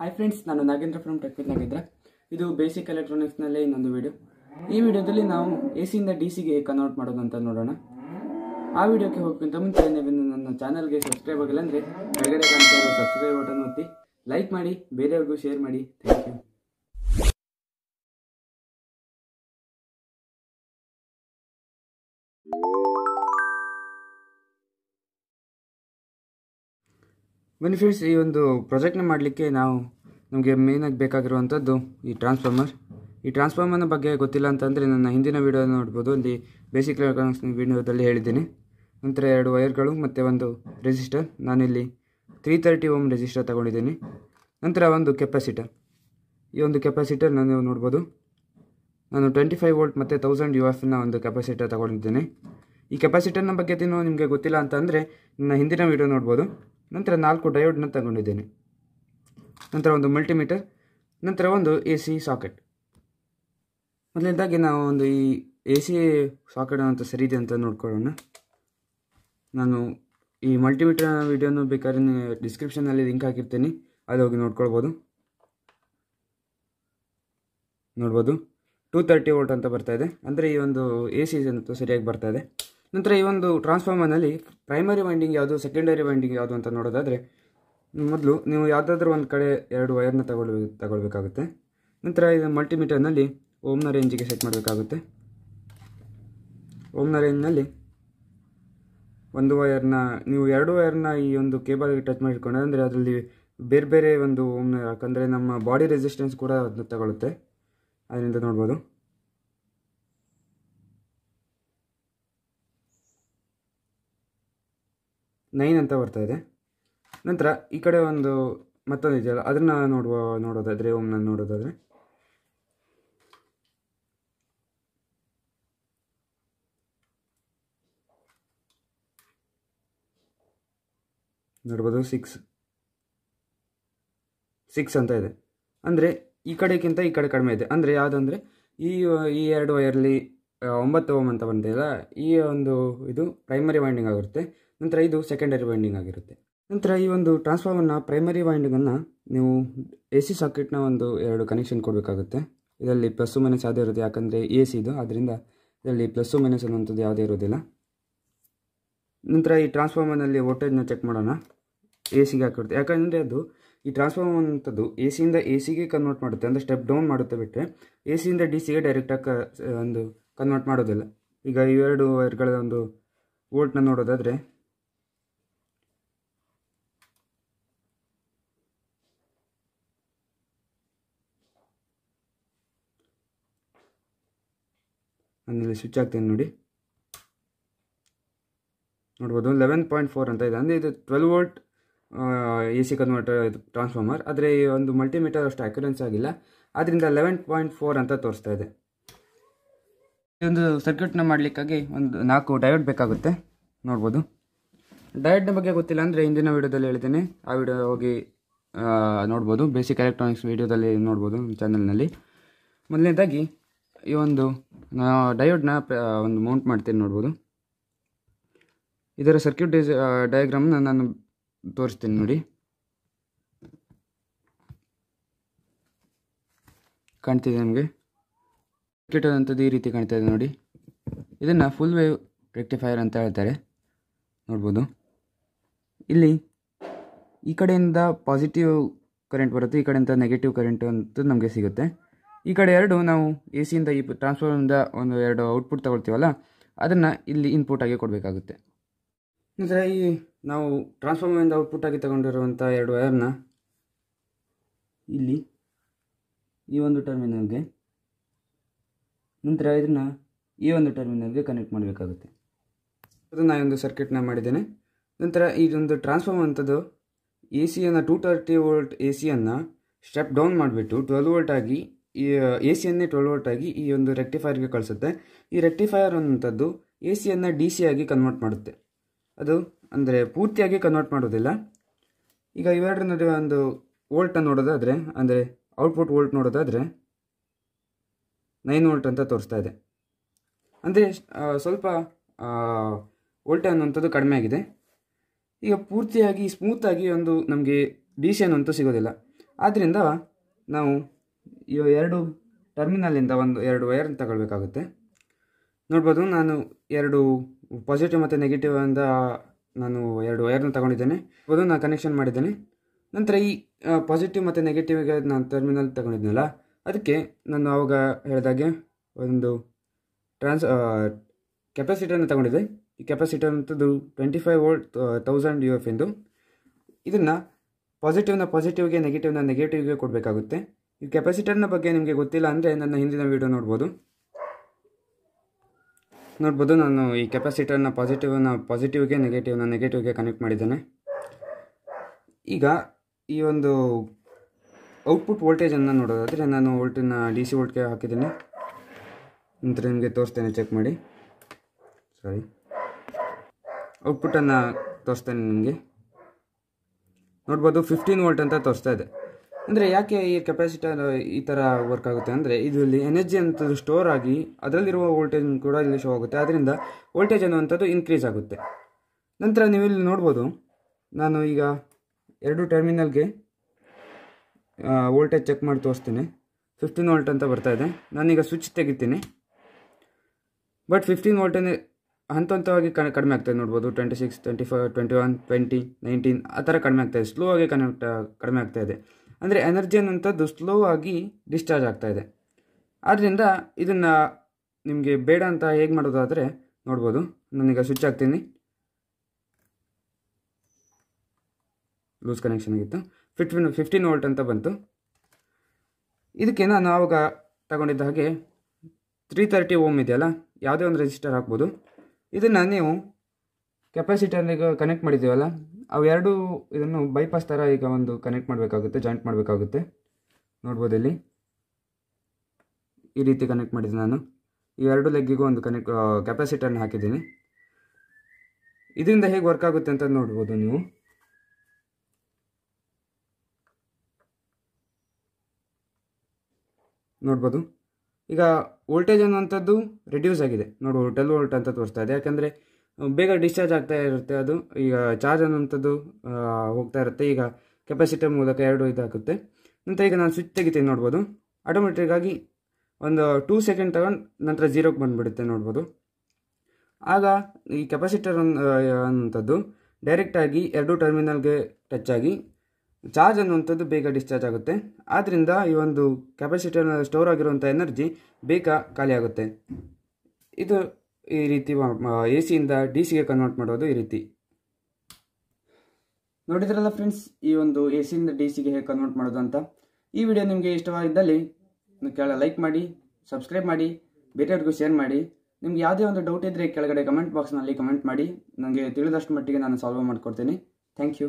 hi friends ನಾನು Nagendra from tech with ಇದು basic ಎಲೆಕ್ಟ್ರಾನಿಕ್ಸ್ನಲ್ಲೇ ಇನ್ನೊಂದು ವಿಡಿಯೋ ಈ ವಿಡಿಯೋದಲ್ಲಿ ನಾವು ಎ ಸಿಯಿಂದ ಡಿ ಸಿಗೆ ಕನ್ವರ್ಟ್ ಮಾಡೋದು ಅಂತ ನೋಡೋಣ ಆ ವಿಡಿಯೋಕ್ಕೆ ಹೋಗೋಕ್ಕಿಂತ ಮುಂಚೆ ನೀವು ನನ್ನ ಚಾನಲ್ಗೆ ಸಬ್ಸ್ಕ್ರೈಬ್ ಆಗಿಲ್ಲ ಅಂದರೆ ಕೆಳಗಡೆ ಸಬ್ಸ್ಕ್ರೈಬ್ ಬಟನ್ ಒತ್ತಿ ಲೈಕ್ ಮಾಡಿ ಬೇರೆಯವ್ರಿಗೂ ಶೇರ್ ಮಾಡಿ ಥ್ಯಾಂಕ್ ಯು ಬನ್ನಿ ಫ್ರೆಂಡ್ಸ್ ಈ ಒಂದು ಪ್ರಾಜೆಕ್ಟ್ನ ಮಾಡಲಿಕ್ಕೆ ನಾವು ನಮಗೆ ಮೇನಾಗಿ ಬೇಕಾಗಿರುವಂಥದ್ದು ಈ ಟ್ರಾನ್ಸ್ಫಾರ್ಮರ್ ಈ ಟ್ರಾನ್ಸ್ಫಾರ್ಮರ್ನ ಬಗ್ಗೆ ಗೊತ್ತಿಲ್ಲ ಅಂತಂದರೆ ನನ್ನ ಹಿಂದಿನ ವೀಡಿಯೋನ ನೋಡ್ಬೋದು ಅಲ್ಲಿ ಬೇಸಿಕ್ ಎಲೆಕ್ಟ್ರಾನಿಕ್ಸ್ ವೀಡಿಯೋದಲ್ಲಿ ಹೇಳಿದ್ದೀನಿ ನಂತರ ಎರಡು ವೈರ್ಗಳು ಮತ್ತು ಒಂದು ರೆಜಿಸ್ಟರ್ ನಾನಿಲ್ಲಿ ತ್ರೀ ತರ್ಟಿ ಓಮ್ ರೆಜಿಸ್ಟರ್ ತಗೊಂಡಿದ್ದೀನಿ ನಂತರ ಒಂದು ಕೆಪಾಸಿಟರ್ ಈ ಒಂದು ಕೆಪಾಸಿಟರ್ ನಾನು ನೋಡ್ಬೋದು ನಾನು ಟ್ವೆಂಟಿ ಫೈವ್ ವೋಲ್ಟ್ ಮತ್ತು ತೌಸಂಡ್ ಯು ಎಫ್ನ ಒಂದು ಕೆಪಾಸಿಟರ್ ತಗೊಂಡಿದ್ದೀನಿ ಈ ಕೆಪಾಸಿಟರ್ನ ಬಗ್ಗೆ ತಿನ್ನೋ ನಿಮಗೆ ಗೊತ್ತಿಲ್ಲ ಅಂತಂದರೆ ನನ್ನ ಹಿಂದಿನ ವೀಡಿಯೋ ನೋಡ್ಬೋದು ನಂತರ ನಾಲ್ಕು ಡಯೋಡ್ನ ತಗೊಂಡಿದ್ದೇನೆ ನಂತರ ಒಂದು ಮಲ್ಟಿಮೀಟರ್ ನಂತರ ಒಂದು ಎ ಸಿ ಸಾಕೆಟ್ ಮೊದಲನೇದಾಗಿ ನಾವು ಒಂದು ಈ ಎ ಸಿ ಸಾಕೆಟ್ ಅಂತ ಸರಿ ಇದೆ ಅಂತ ನೋಡ್ಕೊಳ್ಳೋಣ ನಾನು ಈ ಮಲ್ಟಿಮೀಟರ್ ವೀಡಿಯೋನು ಬೇಕಾದ್ರೆ ಡಿಸ್ಕ್ರಿಪ್ಷನಲ್ಲಿ ಲಿಂಕ್ ಹಾಕಿರ್ತೀನಿ ಅದು ಹೋಗಿ ನೋಡ್ಕೊಳ್ಬೋದು ನೋಡ್ಬೋದು ಟೂ ತರ್ಟಿ ವೋಲ್ಟ್ ಅಂತ ಬರ್ತಾ ಇದೆ ಅಂದರೆ ಈ ಒಂದು ಎ ಸಿ ಅಂತ ಸರಿಯಾಗಿ ಬರ್ತಾಯಿದೆ ನಂತರ ಈ ಒಂದು ಟ್ರಾನ್ಸ್ಫಾರ್ಮರ್ನಲ್ಲಿ ಪ್ರೈಮರಿ ವೈಂಡಿಂಗ್ ಯಾವುದು ಸೆಕೆಂಡರಿ ವೈಂಡಿಂಗ್ ಯಾವುದು ಅಂತ ನೋಡೋದಾದರೆ ಮೊದಲು ನೀವು ಯಾವುದಾದ್ರೂ ಒಂದು ಕಡೆ ಎರಡು ವೈರ್ನ ತಗೊಳ್ಬೇಕು ತಗೊಳ್ಬೇಕಾಗುತ್ತೆ ನಂತರ ಇದು ಮಲ್ಟಿಮೀಟರ್ನಲ್ಲಿ ಓಮ್ನ ರೇಂಜಿಗೆ ಸೆಟ್ ಮಾಡಬೇಕಾಗುತ್ತೆ ಓಮ್ನ ರೇಂಜ್ನಲ್ಲಿ ಒಂದು ವೈರ್ನ ನೀವು ಎರಡು ವೈರ್ನ ಈ ಒಂದು ಕೇಬಲ್ಗೆ ಟಚ್ ಮಾಡಿಕೊಂಡ್ರೆ ಅಂದರೆ ಅದರಲ್ಲಿ ಬೇರೆ ಬೇರೆ ಒಂದು ಓಮ್ನ ಯಾಕಂದರೆ ನಮ್ಮ ಬಾಡಿ ರೆಸಿಸ್ಟೆನ್ಸ್ ಕೂಡ ಅದನ್ನ ತಗೊಳ್ಳುತ್ತೆ ಅದರಿಂದ ನೋಡ್ಬೋದು ನೈನ್ ಅಂತ ಬರ್ತಾ ಇದೆ ನಂತರ ಈ ಕಡೆ ಒಂದು ಮತ್ತೊಂದು ಇದೆಯಲ್ಲ ಅದನ್ನು ನೋಡುವ ನೋಡೋದಾದರೆ ಓಮ್ನ ನೋಡೋದಾದರೆ ನೋಡ್ಬೋದು ಸಿಕ್ಸ್ ಸಿಕ್ಸ್ ಅಂತ ಇದೆ ಅಂದರೆ ಈ ಕಡೆಗಿಂತ ಈ ಕಡೆ ಕಡಿಮೆ ಇದೆ ಅಂದರೆ ಯಾವ್ದಂದ್ರೆ ಈ ಈ ಎರಡು ವೈರ್ಲಿ ಒಂಬತ್ತು ಓಮ್ ಅಂತ ಬಂದಿಲ್ಲ ಈ ಒಂದು ಇದು ಪ್ರೈಮರಿ ವೈಂಡಿಂಗ್ ಆಗಿರುತ್ತೆ ನಂತರ ಇದು ಸೆಕೆಂಡರಿ ವೈಂಡಿಂಗ್ ಆಗಿರುತ್ತೆ ನಂತರ ಈ ಒಂದು ಟ್ರಾನ್ಸ್ಫಾರ್ಮರ್ನ ಪ್ರೈಮರಿ ವೈಂಡಿಂಗನ್ನು ನೀವು ಎ ಸಿ ಸಾಕೆಟ್ನ ಒಂದು ಎರಡು ಕನೆಕ್ಷನ್ ಕೊಡಬೇಕಾಗುತ್ತೆ ಇದರಲ್ಲಿ ಪ್ಲಸ್ಸು ಮೈನಸ್ ಯಾವುದೇ ಇರುತ್ತೆ ಯಾಕಂದರೆ ಎ ಸಿ ಇದು ಆದ್ದರಿಂದ ಇದರಲ್ಲಿ ಪ್ಲಸ್ಸು ಮೈನಸ್ ಅನ್ನುವಂಥದ್ದು ಯಾವುದೇ ಇರೋದಿಲ್ಲ ನಂತರ ಈ ಟ್ರಾನ್ಸ್ಫಾರ್ಮರ್ನಲ್ಲಿ ವೋಲ್ಟೇಜ್ನ ಚೆಕ್ ಮಾಡೋಣ ಎ ಸಿಗೆ ಹಾಕಿರುತ್ತೆ ಯಾಕಂದರೆ ಅದು ಈ ಟ್ರಾನ್ಸ್ಫಾರ್ಮರ್ ಅಂಥದ್ದು ಎ ಸಿಯಿಂದ ಎ ಸಿಗೆ ಕನ್ವರ್ಟ್ ಮಾಡುತ್ತೆ ಅಂದರೆ ಸ್ಟೆಪ್ ಡೌನ್ ಮಾಡುತ್ತೆ ಬಿಟ್ಟರೆ ಎ ಸಿಯಿಂದ ಡಿ ಸಿಗೆ ಡೈರೆಕ್ಟಾಗಿ ಒಂದು ಕನ್ವರ್ಟ್ ಮಾಡೋದಿಲ್ಲ ಈಗ ಇವೆರಡು ವೈರ್ಗಳ ಒಂದು ವೋಲ್ಟ್ನ ನೋಡೋದಾದರೆ ಅಂದರೆ ಸ್ವಿಚ್ ಆಗ್ತೀನಿ ನೋಡಿ ನೋಡ್ಬೋದು ಲೆವೆನ್ ಪಾಯಿಂಟ್ ಫೋರ್ ಅಂತ ಇದೆ ಅಂದರೆ ಇದು twelve volt A C converter ಇದು ಟ್ರಾನ್ಸ್ಫಾರ್ಮರ್ ಆದರೆ ಈ ಒಂದು ಮಲ್ಟಿಮೀಟರ್ ಅಷ್ಟು ಅಕ್ಯುರೆನ್ಸ್ ಆಗಿಲ್ಲ ಆದ್ದರಿಂದ ಲೆವೆನ್ ಪಾಯಿಂಟ್ ಫೋರ್ ಅಂತ ತೋರಿಸ್ತಾ ಇದೆ ಈ ಒಂದು ಸರ್ಕ್ಯೂಟ್ನ ಮಾಡಲಿಕ್ಕಾಗಿ ಒಂದು ನಾಲ್ಕು ಡಯೋಡ್ ಬೇಕಾಗುತ್ತೆ ನೋಡ್ಬೋದು ಡಯೋಡ್ನ ಬಗ್ಗೆ ಗೊತ್ತಿಲ್ಲ ಅಂದರೆ ಹಿಂದಿನ ವೀಡಿಯೋದಲ್ಲಿ ಹೇಳ್ತೇನೆ ಆ ವಿಡಿಯೋ ಹೋಗಿ ನೋಡ್ಬೋದು ಬೇಸಿಕ್ ಎಲೆಕ್ಟ್ರಾನಿಕ್ಸ್ ವೀಡಿಯೋದಲ್ಲಿ ನೋಡ್ಬೋದು ಚಾನಲ್ನಲ್ಲಿ ಮೊದಲನೇದಾಗಿ ಈ ಒಂದು ನಾವು ಡಯೋಡ್ನ ಒಂದು ಮೌಂಟ್ ಮಾಡ್ತೀನಿ ನೋಡ್ಬೋದು ಇದರ ಸರ್ಕ್ಯೂಟ್ ಡಿಸ್ ಡಯಾಗ್ರಾಮ್ನ ನಾನು ತೋರಿಸ್ತೀನಿ ನೋಡಿ ಕಾಣ್ತಿದೆ ನಮಗೆ ಸರ್ಕ್ಯೂಟ್ ಈ ರೀತಿ ಕಾಣ್ತಾ ಇದೆ ನೋಡಿ ಇದನ್ನು ಫುಲ್ ವೇವ್ ರೆಕ್ಟಿಫೈಯರ್ ಅಂತ ಹೇಳ್ತಾರೆ ನೋಡ್ಬೋದು ಇಲ್ಲಿ ಈ ಕಡೆಯಿಂದ ಪಾಸಿಟಿವ್ ಕರೆಂಟ್ ಬರುತ್ತೆ ಈ ಕಡೆಯಿಂದ ನೆಗೆಟಿವ್ ಕರೆಂಟು ಅಂತ ನಮಗೆ ಸಿಗುತ್ತೆ ಈ ಕಡೆ ಎರಡು ನಾವು ಎ ಸಿಯಿಂದ ಈ ಟ್ರಾನ್ಸ್ಫಾರ್ಮಿಂದ ಒಂದು ಎರಡು ಔಟ್ಪುಟ್ ತಗೊಳ್ತೀವಲ್ಲ ಅದನ್ನು ಇಲ್ಲಿ ಇನ್ಪುಟ್ ಆಗಿ ಕೊಡಬೇಕಾಗುತ್ತೆ ನಂತರ ಈ ನಾವು ಟ್ರಾನ್ಸ್ಫಾರ್ಮರಿಂದ ಔಟ್ಪುಟ್ ಆಗಿ ತಗೊಂಡಿರುವಂಥ ಎರಡು ವೈರ್ನ ಇಲ್ಲಿ ಈ ಒಂದು ಟರ್ಮಿನಲ್ಗೆ ನಂತರ ಇದನ್ನು ಈ ಒಂದು ಟರ್ಮಿನಲ್ಗೆ ಕನೆಕ್ಟ್ ಮಾಡಬೇಕಾಗುತ್ತೆ ಅದನ್ನು ನಾನು ಒಂದು ಸರ್ಕ್ಯೂಟ್ನ ಮಾಡಿದ್ದೇನೆ ನಂತರ ಇದೊಂದು ಟ್ರಾನ್ಸ್ಫಾರ್ಮ್ ಅಂಥದ್ದು ಎ ಸಿಯನ್ನು ಟೂ ತರ್ಟಿ ವೋಲ್ಟ್ ಎ ಸಿಯನ್ನು ಸ್ಟೆಪ್ ಡೌನ್ ಮಾಡಿಬಿಟ್ಟು ಟ್ವೆಲ್ ವೋಲ್ಟ್ ಆಗಿ ಈ ಎ ಸಿಯನ್ನೇ ಟ್ವೆಲ್ ವೋಲ್ಟ್ ಆಗಿ ಈ ಒಂದು ರೆಕ್ಟಿಫೈರ್ಗೆ ಕಳಿಸುತ್ತೆ ಈ ರೆಕ್ಟಿಫೈಯರ್ ಅನ್ನೋಂಥದ್ದು ಎ ಸಿಯನ್ನು ಡಿ ಸಿ ಆಗಿ ಕನ್ವರ್ಟ್ ಮಾಡುತ್ತೆ ಅದು ಅಂದರೆ ಪೂರ್ತಿಯಾಗಿ ಕನ್ವರ್ಟ್ ಮಾಡೋದಿಲ್ಲ ಈಗ ಇವೆರಡರ ನಡುವೆ ಒಂದು ವೋಲ್ಟನ್ನು ನೋಡೋದಾದರೆ ಅಂದರೆ ಔಟ್ಪುಟ್ ವೋಲ್ಟ್ ನೋಡೋದಾದರೆ ನೈನ್ ವೋಲ್ಟ್ ಅಂತ ತೋರಿಸ್ತಾ ಇದೆ ಅಂದರೆ ಸ್ವಲ್ಪ ವೋಲ್ಟ್ ಅನ್ನುವಂಥದ್ದು ಕಡಿಮೆ ಆಗಿದೆ ಈಗ ಪೂರ್ತಿಯಾಗಿ ಸ್ಮೂತಾಗಿ ಒಂದು ನಮಗೆ ಡಿ ಸಿ ಅನ್ನುವಂಥ ಸಿಗೋದಿಲ್ಲ ಆದ್ದರಿಂದ ನಾವು ಎರಡು ಟರ್ಮಿನಲ್ಲಿಂದ ಒಂದು ಎರಡು ವೈರ್ ತಗೊಳ್ಬೇಕಾಗುತ್ತೆ ನೋಡ್ಬೋದು ನಾನು ಎರಡು ಪಾಸಿಟಿವ್ ಮತ್ತು ನೆಗೆಟಿವ್ ಅಂತ ನಾನು ಎರಡು ವೈರ್ನ ತಗೊಂಡಿದ್ದೇನೆ ಅದು ನಾನು ಕನೆಕ್ಷನ್ ಮಾಡಿದ್ದೇನೆ ನಂತರ ಈ ಪಾಸಿಟಿವ್ ಮತ್ತು ನೆಗೆಟಿವ್ಗೆ ನಾನು ಟರ್ಮಿನಲ್ ತಗೊಂಡಿದ್ನಲ್ಲ ಅದಕ್ಕೆ ನಾನು ಆವಾಗ ಹೇಳಿದಾಗೆ ಒಂದು ಟ್ರಾನ್ಸ್ ಕೆಪಾಸಿಟರ್ನ ತಗೊಂಡಿದ್ದೆ ಈ ಕೆಪಾಸಿಟಿ ಅಂಥದ್ದು twenty five volt thousand u F ಎಂದು ಇದನ್ನು ಪಾಸಿಟಿವ್ನ ಪಾಸಿಟಿವ್ಗೆ ನೆಗೆಟಿವ್ನ ನೆಗೆಟಿವ್ಗೆ ಕೊಡಬೇಕಾಗುತ್ತೆ ಈ ಕೆಪಾಸಿಟರ್ನ ಬಗ್ಗೆ ನಿಮಗೆ ಗೊತ್ತಿಲ್ಲ ಅಂದರೆ ನನ್ನ ಹಿಂದಿನ ವೀಡಿಯೋ ನೋಡ್ಬೋದು ನೋಡ್ಬೋದು ನಾನು ಈ ಕೆಪಾಸಿಟರ್ನ ಪಾಸಿಟಿವ್ನ ಪಾಸಿಟಿವ್ಗೆ ನೆಗೆಟಿವ್ನ ನೆಗೆಟಿವ್ಗೆ ಕನೆಕ್ಟ್ ಮಾಡಿದ್ದೇನೆ ಈಗ ಈ ಒಂದು ಔಟ್ಪುಟ್ ವೋಲ್ಟೇಜನ್ನು ನೋಡೋದಾದರೆ ನಾನು ವೋಲ್ಟನ್ನ ಡಿ ಸಿ ವೋಲ್ಟ್ಗೆ ಹಾಕಿದ್ದೀನಿ ನಂತರ ನಿಮಗೆ ತೋರಿಸ್ತೇನೆ ಚೆಕ್ ಮಾಡಿ ಸಾರಿ ಔಟ್ಪುಟನ್ನು ತೋರಿಸ್ತೇನೆ ನಿಮಗೆ ನೋಡ್ಬೋದು ಫಿಫ್ಟೀನ್ ವೋಲ್ಟ್ ಅಂತ ತೋರಿಸ್ತಾ ಇದೆ ಅಂದರೆ ಯಾಕೆ ಈ ಕೆಪಾಸಿಟರ್ ಈ ಥರ ವರ್ಕ್ ಆಗುತ್ತೆ ಅಂದರೆ ಇದರಲ್ಲಿ ಎನರ್ಜಿ ಅಂತದ್ದು ಸ್ಟೋರ್ ಆಗಿ ಅದರಲ್ಲಿರುವ ವೋಲ್ಟೇಜ್ ಕೂಡ ಇಲ್ಲಿ ಶೋ ಆಗುತ್ತೆ ಆದ್ದರಿಂದ ವೋಲ್ಟೇಜ್ ಅನ್ನುವಂಥದ್ದು ಇನ್ಕ್ರೀಸ್ ಆಗುತ್ತೆ ನಂತರ ನೀವು ಇಲ್ಲಿ ನೋಡ್ಬೋದು ನಾನು ಈಗ ಎರಡು ಟರ್ಮಿನಲ್ಗೆ ವೋಲ್ಟೇಜ್ ಚೆಕ್ ಮಾಡಿ ತೋರಿಸ್ತೀನಿ ಫಿಫ್ಟೀನ್ ವೋಲ್ಟ್ ಅಂತ ಬರ್ತಾ ಇದೆ ನಾನೀಗ ಸ್ವಿಚ್ ತೆಗಿತೀನಿ ಬಟ್ ಫಿಫ್ಟೀನ್ ವೋಲ್ಟೇ ಹಂತ ಹಂತವಾಗಿ ಕನೆ ಕಡಿಮೆ ಆಗ್ತದೆ ನೋಡ್ಬೋದು twenty six twenty five twenty one twenty nineteen ಆ ಥರ ಕಡಿಮೆ ಆಗ್ತಾಯಿದೆ ಸ್ಲೋ ಆಗಿ ಕನೆಕ್ಟ್ ಕಡಿಮೆ ಆಗ್ತಾಯಿದೆ ಅಂದರೆ ಎನರ್ಜಿ ಅನ್ನೋಂಥದ್ದು ಸ್ಲೋ ಆಗಿ ಡಿಸ್ಚಾರ್ಜ್ ಆಗ್ತಾ ಇದೆ ಆದ್ದರಿಂದ ಇದನ್ನು ನಿಮಗೆ ಬೇಡ ಅಂತ ಹೇಗೆ ಮಾಡೋದಾದರೆ ನೋಡ್ಬೋದು ನಾನೀಗ ಸ್ವಿಚ್ ಹಾಕ್ತೀನಿ ಲೂಸ್ ಕನೆಕ್ಷನ್ ಆಗಿತ್ತು ಫಿಫ್ಟಿನ್ ಫಿಫ್ಟೀನ್ ವೋಲ್ಟ್ ಅಂತ ಬಂತು ಇದಕ್ಕೆ ನಾನು ಆವಾಗ ತಗೊಂಡಿದ್ದ ಹಾಗೆ ತ್ರೀ ತರ್ಟಿ ಓಮ್ ಇದೆಯಲ್ಲ ಯಾವುದೇ ಒಂದು ರಿಜಿಸ್ಟರ್ ಹಾಕ್ಬೋದು ಇದನ್ನು ನೀವು ಕೆಪಾಸಿಟರ್ನಿಗೆ ಕನೆಕ್ಟ್ ಮಾಡಿದ್ದೀವಲ್ಲ ಅವೆರಡು ಇದನ್ನು ಬೈಪಾಸ್ ಥರ ಈಗ ಒಂದು ಕನೆಕ್ಟ್ ಮಾಡಬೇಕಾಗುತ್ತೆ ಜಾಯಿಂಟ್ ಮಾಡಬೇಕಾಗುತ್ತೆ ನೋಡ್ಬೋದು ಇಲ್ಲಿ ಈ ರೀತಿ ಕನೆಕ್ಟ್ ಮಾಡಿದೆ ನಾನು ಈ ಎರಡು ಲೆಗ್ಗಿಗೂ ಒಂದು ಕನೆಕ್ಟ್ ಕೆಪಾಸಿಟರ್ನ ಹಾಕಿದ್ದೀನಿ ಇದರಿಂದ ಹೇಗೆ ವರ್ಕ್ ಆಗುತ್ತೆ ಅಂತ ನೋಡ್ಬೋದು ನೀವು ನೋಡ್ಬೋದು ಈಗ ವೋಲ್ಟೇಜ್ ಅನ್ನುವಂಥದ್ದು ರಿಡ್ಯೂಸ್ ಆಗಿದೆ ನೋಡು ಟೆಲ್ ವೋಲ್ಟ್ ಅಂತ ತೋರಿಸ್ತಾ ಇದೆ ಯಾಕೆಂದರೆ ಬೇಗ ಡಿಸ್ಚಾರ್ಜ್ ಆಗ್ತಾ ಇರುತ್ತೆ ಅದು ಈಗ ಚಾರ್ಜ್ ಅನ್ನೋಂಥದ್ದು ಹೋಗ್ತಾ ಇರುತ್ತೆ ಈಗ ಕೆಪಾಸಿಟರ್ ಮೂಲಕ ಎರಡು ಇದಾಗುತ್ತೆ ನಂತರ ಈಗ ನಾನು ಸ್ವಿಚ್ ತೆಗಿತೀನಿ ನೋಡ್ಬೋದು ಆಟೋಮೆಟಿಕ್ಕಾಗಿ ಒಂದು ಟೂ ಸೆಕೆಂಡ್ ತಗೊಂಡು ನಂತರ ಜೀರೋಗೆ ಬಂದುಬಿಡುತ್ತೆ ನೋಡ್ಬೋದು ಆಗ ಈ ಕೆಪಾಸಿಟರ್ ಅನ್ನೋಂಥದ್ದು ಡೈರೆಕ್ಟಾಗಿ ಎರಡು ಟರ್ಮಿನಲ್ಗೆ ಟಚ್ ಆಗಿ ಚಾರ್ಜ್ ಅನ್ನುವಂಥದ್ದು ಬೇಗ ಡಿಸ್ಚಾರ್ಜ್ ಆಗುತ್ತೆ ಆದ್ದರಿಂದ ಈ ಒಂದು ಕೆಪಾಸಿಟರ್ನ ಸ್ಟೋರ್ ಆಗಿರುವಂಥ ಎನರ್ಜಿ ಬೇಗ ಖಾಲಿಯಾಗುತ್ತೆ ಇದು ಈ ರೀತಿ ಎ ಸಿಯಿಂದ ಡಿ ಸಿಗೆ ಕನ್ವರ್ಟ್ ಮಾಡೋದು ಈ ರೀತಿ ನೋಡಿದ್ರಲ್ಲ ಫ್ರೆಂಡ್ಸ್ ಈ ಒಂದು ಎ ಸಿಯಿಂದ ಡಿ ಸಿಗೆ ಹೇಗೆ ಕನ್ವರ್ಟ್ ಮಾಡೋದು ಅಂತ ಈ ವಿಡಿಯೋ ನಿಮಗೆ ಇಷ್ಟವಾಗಿದ್ದಲ್ಲಿ ಕೆಳ ಲೈಕ್ ಮಾಡಿ ಸಬ್ಸ್ಕ್ರೈಬ್ ಮಾಡಿ ಬೇರೆಯವ್ರಿಗೂ ಶೇರ್ ಮಾಡಿ ನಿಮ್ಗೆ ಯಾವುದೇ ಒಂದು ಡೌಟ್ ಇದ್ದರೆ ಕೆಳಗಡೆ ಕಮೆಂಟ್ ಬಾಕ್ಸ್ನಲ್ಲಿ ಕಮೆಂಟ್ ಮಾಡಿ ನನಗೆ ತಿಳಿದಷ್ಟು ಮಟ್ಟಿಗೆ ನಾನು ಸಾಲ್ವ್ ಮಾಡಿಕೊಡ್ತೀನಿ ಥ್ಯಾಂಕ್ ಯು